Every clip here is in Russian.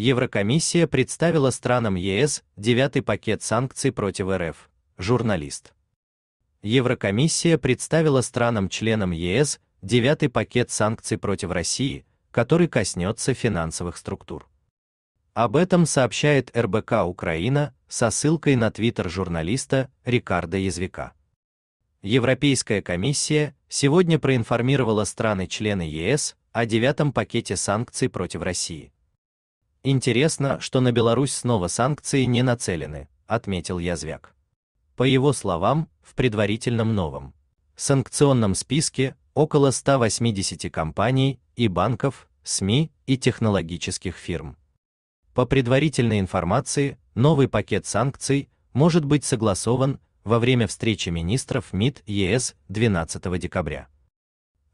Еврокомиссия представила странам ЕС девятый пакет санкций против РФ. Журналист. Еврокомиссия представила странам-членам ЕС девятый пакет санкций против России, который коснется финансовых структур. Об этом сообщает РБК Украина со ссылкой на твиттер журналиста Рикардо Язвика. Европейская комиссия сегодня проинформировала страны-члены ЕС о девятом пакете санкций против России. Интересно, что на Беларусь снова санкции не нацелены, отметил Язвяк. По его словам, в предварительном новом санкционном списке около 180 компаний и банков, СМИ и технологических фирм. По предварительной информации, новый пакет санкций может быть согласован во время встречи министров МИД ЕС 12 декабря.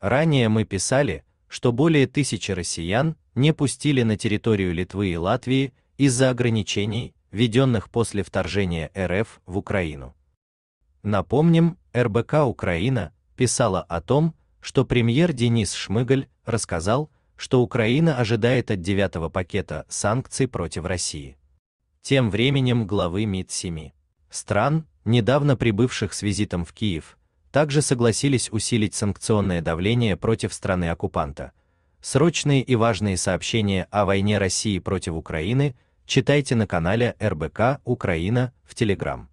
Ранее мы писали, что более тысячи россиян не пустили на территорию Литвы и Латвии из-за ограничений, введенных после вторжения РФ в Украину. Напомним, РБК Украина писала о том, что премьер Денис Шмыгаль рассказал, что Украина ожидает от девятого пакета санкций против России. Тем временем главы МИД семи стран, недавно прибывших с визитом в Киев, также согласились усилить санкционное давление против страны-оккупанта. Срочные и важные сообщения о войне России против Украины читайте на канале РБК Украина в Телеграм.